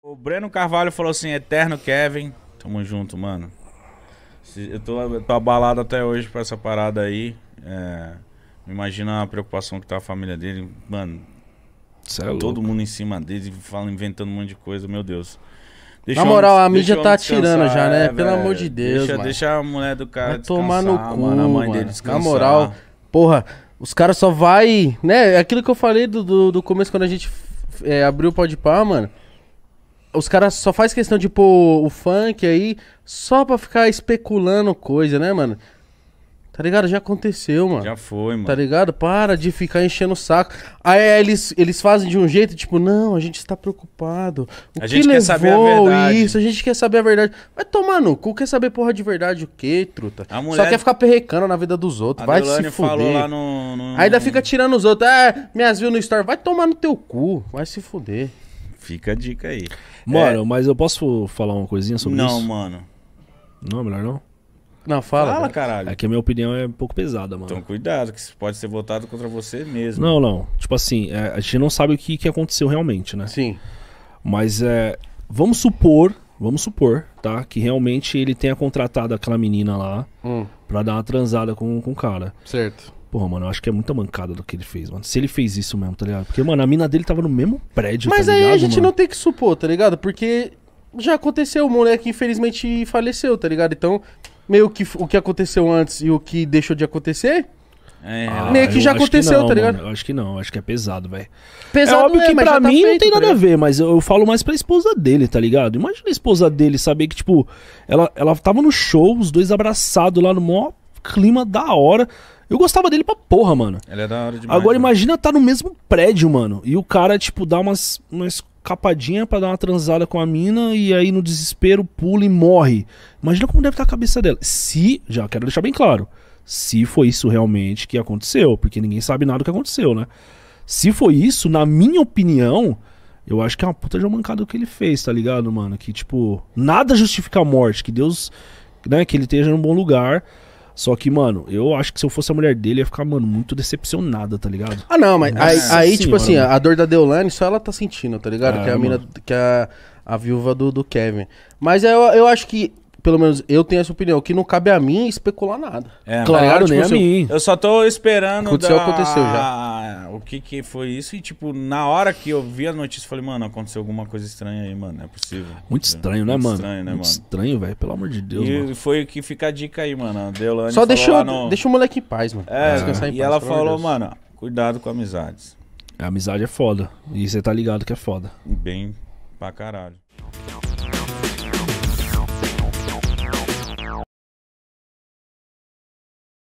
O Breno Carvalho falou assim, Eterno Kevin. Tamo junto, mano. Eu tô, eu tô abalado até hoje pra essa parada aí. É, imagina a preocupação que tá a família dele. Mano, é tá todo louco. mundo em cima dele, falando, inventando um monte de coisa, meu Deus. Deixa Na moral, homem, a mídia tá tirando já, né? É, Pelo véio, amor de Deus, deixa, mano. Deixa a mulher do cara Vai tomar no cu, mano, a mãe mano. dele descansar. Na moral, porra, os caras só vai... Né? É aquilo que eu falei do, do, do começo, quando a gente é, abriu o pó de pá, mano os caras só faz questão de pôr o funk aí só pra ficar especulando coisa, né, mano? Tá ligado? Já aconteceu, mano. Já foi, mano. Tá ligado? Para de ficar enchendo o saco. Aí eles, eles fazem de um jeito, tipo, não, a gente está preocupado. O a que gente levou quer saber a verdade. Isso, a gente quer saber a verdade. Vai tomar no cu, quer saber porra de verdade o quê, truta? A mulher... Só quer ficar perrecando na vida dos outros. A vai Delane se fuder. Falou lá no, no... Ainda fica tirando os outros. Ah, minhas views no story Vai tomar no teu cu. Vai se fuder. Fica a dica aí. Mano, é... mas eu posso falar uma coisinha sobre não, isso? Não, mano. Não, melhor não? Não, fala. Fala, caralho. É que a minha opinião é um pouco pesada, mano. Então cuidado, que pode ser votado contra você mesmo. Não, não. Tipo assim, é, a gente não sabe o que, que aconteceu realmente, né? Sim. Mas é, vamos supor, vamos supor, tá? Que realmente ele tenha contratado aquela menina lá hum. pra dar uma transada com, com o cara. Certo. Porra, mano, eu acho que é muita mancada do que ele fez, mano. Se ele fez isso mesmo, tá ligado? Porque, mano, a mina dele tava no mesmo prédio, Mas tá aí a gente mano? não tem que supor, tá ligado? Porque já aconteceu, o moleque infelizmente faleceu, tá ligado? Então, meio que o que aconteceu antes e o que deixou de acontecer, é, ah, ah meio que já aconteceu, que não, tá ligado? Mano, eu acho que não, acho que é pesado, velho. Pesado é óbvio é, que pra tá mim tá feito, não tem nada tá a ver, mas eu, eu, falo mais pra esposa dele, tá ligado? Imagina a esposa dele saber que, tipo, ela, ela tava no show, os dois abraçados lá no maior clima da hora. Eu gostava dele pra porra, mano. Ele é da hora demais. Agora né? imagina tá no mesmo prédio, mano. E o cara, tipo, dá umas, umas capadinha para dar uma transada com a mina e aí no desespero pula e morre. Imagina como deve estar tá a cabeça dela. Se, já quero deixar bem claro, se foi isso realmente que aconteceu, porque ninguém sabe nada do que aconteceu, né? Se foi isso, na minha opinião, eu acho que é uma puta de uma mancada o que ele fez, tá ligado, mano? Que tipo, nada justifica a morte, que Deus, né, que ele esteja num bom lugar. Só que, mano, eu acho que se eu fosse a mulher dele, ia ficar, mano, muito decepcionada, tá ligado? Ah, não, mas aí, aí, tipo assim, a dor da Deolane só ela tá sentindo, tá ligado? Ah, que é a mina, que é a, a viúva do, do Kevin. Mas eu, eu acho que pelo menos eu tenho essa opinião, que não cabe a mim especular nada. É, claro, tá claro tipo, nem a assim, mim. Eu só tô esperando aconteceu, da... aconteceu já o que que foi isso? E, tipo, na hora que eu vi a notícia, eu falei, mano, aconteceu alguma coisa estranha aí, mano. Não é possível. Muito estranho, né, Muito mano? Estranho, né, Muito estranho, velho. Pelo amor de Deus, e mano. foi o que fica a dica aí, mano. Deolane Só deixa, no... deixa o moleque em paz, mano. É, em e ela falou, Deus. mano, cuidado com amizades. A amizade é foda. E você tá ligado que é foda. Bem pra caralho.